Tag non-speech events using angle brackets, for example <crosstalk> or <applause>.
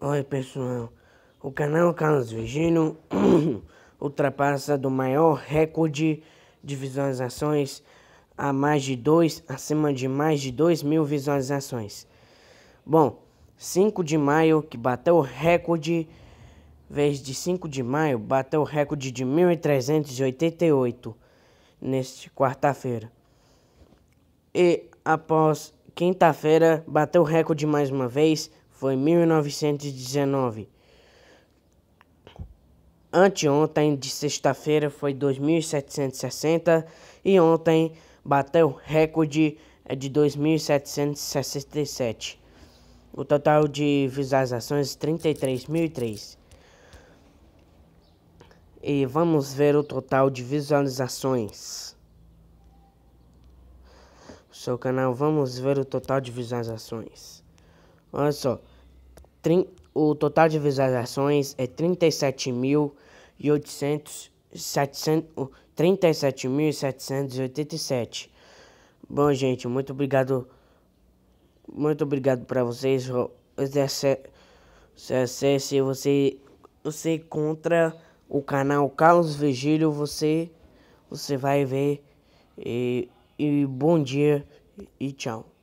Oi pessoal, o canal Carlos Virgínio <clears throat> ultrapassa do maior recorde de visualizações a mais de 2, acima de mais de 2 mil visualizações. Bom, 5 de maio que bateu o recorde, vez de 5 de maio, bateu o recorde de 1.388 neste quarta-feira. E após quinta-feira, bateu o recorde mais uma vez foi 1919. Anteontem de sexta-feira foi 2760 e ontem bateu recorde é, de 2767. O total de visualizações 33.003. E vamos ver o total de visualizações. O seu canal, vamos ver o total de visualizações. Olha só. O total de visualizações é 37.787. Bom, gente, muito obrigado. Muito obrigado para vocês. Se você você encontra o canal Carlos Vigílio, você você vai ver e, e bom dia e tchau.